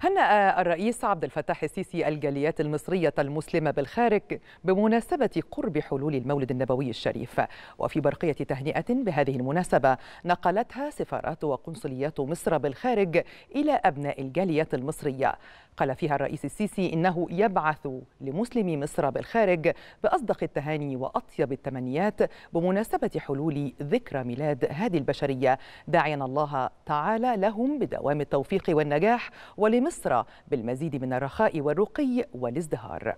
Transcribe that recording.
هنأ الرئيس عبد الفتاح السيسي الجاليات المصرية المسلمة بالخارج بمناسبة قرب حلول المولد النبوي الشريف وفي برقية تهنئة بهذه المناسبة نقلتها سفارات وقنصليات مصر بالخارج إلى أبناء الجاليات المصرية قال فيها الرئيس السيسي إنه يبعث لمسلمي مصر بالخارج بأصدق التهاني وأطيب التمنيات بمناسبة حلول ذكرى ميلاد هذه البشرية داعيا الله تعالى لهم بدوام التوفيق والنجاح ولم مصر بالمزيد من الرخاء والرقي والازدهار